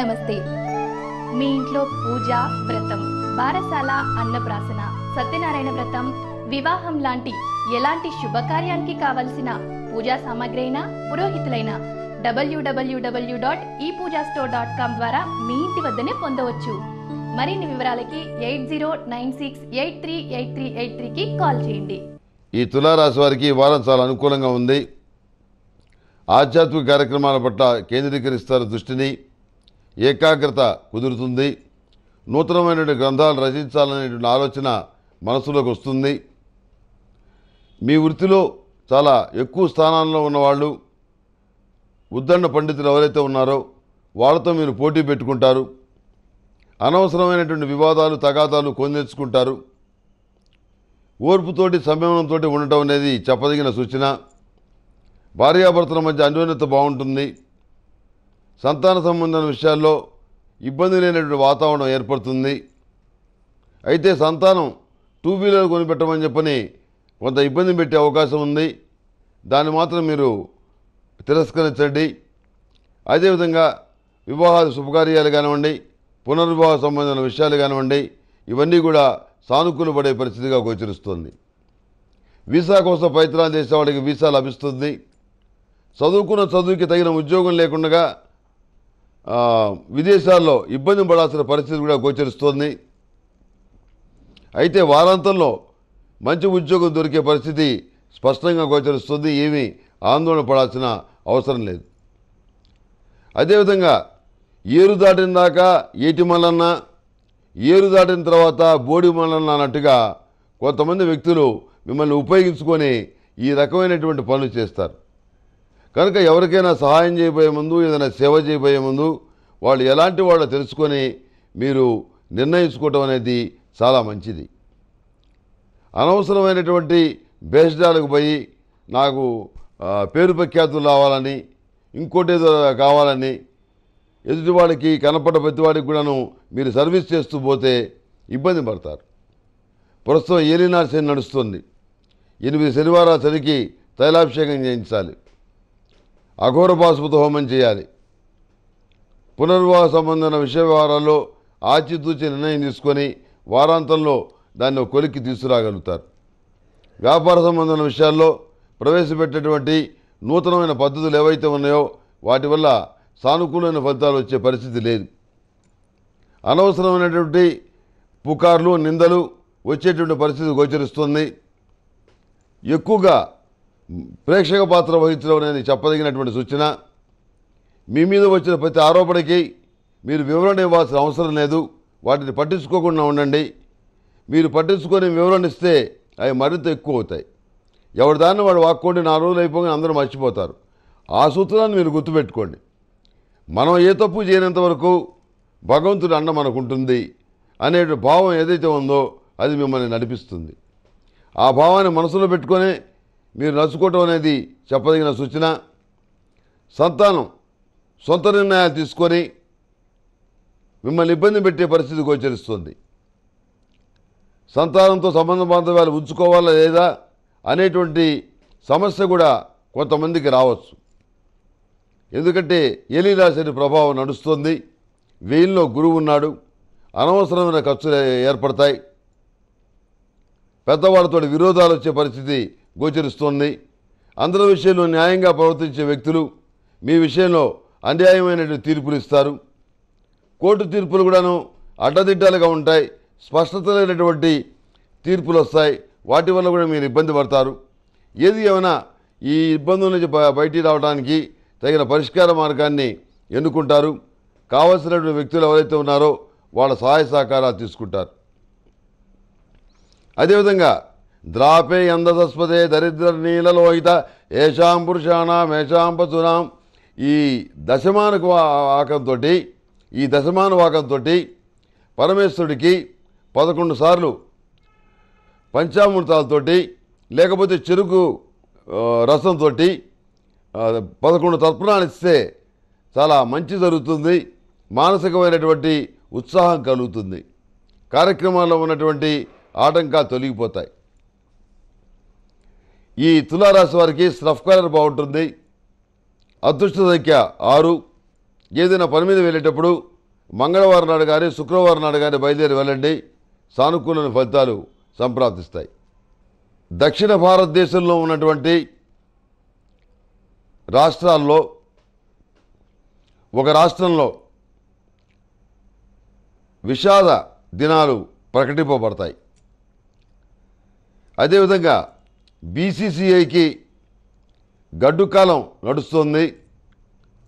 నమస్తే మీ ఇంట్లో పూజ వ్రతం బారసాల అన్నప్రాసన సత్యనారాయణ వ్రతం వివాహం లాంటి ఎలాంటి శుభకార్యానికి కావలసిన పూజా సామాగ్రి అయినా పురోహితులైన డబ్ల్యూడబ్ల్యూడబ్ల్యూ డాట్ ఈ పూజా స్టోర్ డాట్ కామ్ ద్వారా మీ ఇంటి వద్దనే పొందవచ్చు మరిన్ని వివరాలకి eight zero nine six eight three eight three eight త్రీకి కాల్ చేయండి ఈ తులారాశి వారికి వారం చాలా అనుకూలంగా ఉంది ఆధ్యాత్మిక కార్యక్రమాల పట్ల కేంద్రీకరిస్తారు దృష్టిని ఏకాగ్రత కుదురుతుంది నూతనమైనటువంటి గ్రంథాలు రచించాలనేటువంటి ఆలోచన మనసులోకి వస్తుంది మీ వృత్తిలో చాలా ఎక్కువ స్థానాల్లో ఉన్నవాళ్ళు ఉద్దండ పండితులు ఎవరైతే ఉన్నారో వాళ్ళతో మీరు పోటీ పెట్టుకుంటారు అనవసరమైనటువంటి వివాదాలు తగాదాలు కొందెచ్చుకుంటారు ఓర్పుతోటి సంయమనంతో ఉండటం అనేది చెప్పదగిన సూచన భార్యాభర్తల మధ్య అన్యోన్యత బాగుంటుంది సంతాన సంబంధమైన విషయాల్లో ఇబ్బంది లేనటువంటి వాతావరణం ఏర్పడుతుంది అయితే సంతానం టూ వీలర్ కొనిపెట్టమని చెప్పని కొంత ఇబ్బంది పెట్టే అవకాశం ఉంది దాన్ని మాత్రం మీరు తిరస్కరించండి అదేవిధంగా వివాహ శుభకార్యాలు కానివ్వండి పునర్వివాహ సంబంధమైన విషయాలు కానివ్వండి ఇవన్నీ కూడా సానుకూల పడే పరిస్థితిగా గోచరిస్తుంది వీసా కోసం చేసే చేసేవాడికి వీసా లభిస్తుంది చదువుకున్న చదువుకి తగిన ఉద్యోగం లేకుండా విదేశాల్లో ఇబ్బంది పడాల్సిన పరిస్థితి కూడా గోచరిస్తోంది అయితే వారాంతంలో మంచి ఉద్యోగం దొరికే పరిస్థితి స్పష్టంగా గోచరిస్తుంది ఏమీ ఆందోళన పడాల్సిన అవసరం లేదు అదేవిధంగా ఏరు దాటిన దాకా ఏటి మళ్ళన్నా ఏరు దాటిన తర్వాత బోడి మళ్ళన్నా అన్నట్టుగా కొంతమంది వ్యక్తులు మిమ్మల్ని ఉపయోగించుకొని ఈ రకమైనటువంటి పనులు చేస్తారు కనుక ఎవరికైనా సహాయం చేయబోయే ముందు ఏదైనా సేవ చేయబోయే ముందు వాళ్ళు ఎలాంటి వాళ్ళు తెలుసుకొని మీరు నిర్ణయించుకోవటం అనేది చాలా మంచిది అనవసరమైనటువంటి బేషజాలకు పోయి నాకు పేరు ప్రఖ్యాతులు రావాలని ఇంకోటి ఏదో కావాలని ఎదుటివాడికి కనపడ్డ ప్రతివాడికి కూడాను మీరు సర్వీస్ చేస్తూ పోతే ఇబ్బంది పడతారు ప్రస్తుతం ఏలినార్ శని నడుస్తుంది ఎనిమిది శనివారాల సరికి తైలాభిషేకం చేయించాలి అఘోర బాస్మతి హోమం చేయాలి పునర్వాహ సంబంధమైన విషయ వ్యవహారాల్లో ఆచితూచి నిర్ణయం తీసుకొని వారాంతంలో దాన్ని కొలికి తీసుకురాగలుగుతారు వ్యాపార సంబంధమైన విషయాల్లో ప్రవేశపెట్టేటువంటి నూతనమైన పద్ధతులు ఏవైతే ఉన్నాయో వాటి వల్ల సానుకూలమైన ఫలితాలు వచ్చే పరిస్థితి లేదు అనవసరమైనటువంటి పుకార్లు నిందలు వచ్చేటువంటి పరిస్థితి గోచరిస్తుంది ఎక్కువగా ప్రేక్షక పాత్ర వహించడం అనేది చెప్పదగినటువంటి సూచన మీ మీద వచ్చిన ప్రతి ఆరోపణకి మీరు వివరణ ఇవ్వాల్సిన అవసరం లేదు వాటిని పట్టించుకోకుండా ఉండండి మీరు పట్టించుకొని వివరణ ఇస్తే అవి మరింత ఎక్కువ అవుతాయి ఎవరి దాన్ని వాడు వాక్కోండి నాలుగు రోజులు అయిపోగానే అందరూ మర్చిపోతారు ఆ సూత్రాన్ని మీరు గుర్తుపెట్టుకోండి మనం ఏ తప్పు చేయనంత వరకు భగవంతుడు అండ మనకుంటుంది అనే భావం ఏదైతే ఉందో అది మిమ్మల్ని నడిపిస్తుంది ఆ భావాన్ని మనసులో పెట్టుకొని మీరు నడుచుకోవటం అనేది చెప్పదగిన సూచన సంతానం సొంత నిర్ణయాలు తీసుకొని మిమ్మల్ని ఇబ్బంది పెట్టే పరిస్థితి గోచరిస్తుంది సంతానంతో సంబంధ బాంధవ్యాలు ఉంచుకోవాలా లేదా అనేటువంటి సమస్య కూడా కొంతమందికి రావచ్చు ఎందుకంటే ఎలీరాశని ప్రభావం నడుస్తుంది వెయిల్లో గురువు ఉన్నాడు అనవసరమైన ఖర్చులు ఏర్పడతాయి పెద్దవాళ్ళతో విరోధాలు వచ్చే పరిస్థితి గోచరిస్తోంది అందరి విషయంలో న్యాయంగా ప్రవర్తించే వ్యక్తులు మీ విషయంలో అన్యాయమైనటువంటి తీర్పులు ఇస్తారు కోర్టు తీర్పులు కూడాను అడ్డదిడ్డాలుగా ఉంటాయి స్పష్టత లేనటువంటి తీర్పులు వస్తాయి వాటి వల్ల కూడా మీరు ఇబ్బంది పడతారు ఏది ఏమైనా ఈ ఇబ్బందుల నుంచి బయటికి రావడానికి తగిన పరిష్కార మార్గాన్ని ఎన్నుకుంటారు కావలసినటువంటి వ్యక్తులు ఎవరైతే ఉన్నారో వాళ్ళ సహాయ సహకారాలు తీసుకుంటారు అదేవిధంగా ద్రాపే అందదస్పదే దరిద్ర నీలలోహిత ఏషాం పురుషాణం ఏషాం పశునాం ఈ దశమాను వాకంతో ఈ దశమాను వాకంతో పరమేశ్వరుడికి పదకొండు సార్లు పంచామృతాలతోటి లేకపోతే చెరుకు రసంతో పదకొండు తర్పణాలు ఇస్తే చాలా మంచి జరుగుతుంది మానసికమైనటువంటి ఉత్సాహం కలుగుతుంది కార్యక్రమాల్లో ఉన్నటువంటి ఆటంకాలు తొలగిపోతాయి ఈ తులారాశి వారికి స్రఫ్ కలర్ బాగుంటుంది అదృష్ట సంఖ్య ఆరు ఏదైనా పని మీద వెళ్ళేటప్పుడు మంగళవారం నాడు కానీ శుక్రవారం నాడు కానీ బయలుదేరి వెళ్ళండి సానుకూలమైన ఫలితాలు సంప్రాప్తిస్తాయి దక్షిణ భారతదేశంలో ఉన్నటువంటి రాష్ట్రాల్లో ఒక రాష్ట్రంలో విషాద దినాలు ప్రకటింపబడతాయి అదేవిధంగా బీసీసీఐకి గడ్డుకాలం నడుస్తోంది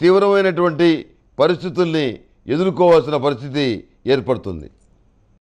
తీవ్రమైనటువంటి పరిస్థితుల్ని ఎదుర్కోవాల్సిన పరిస్థితి ఏర్పడుతుంది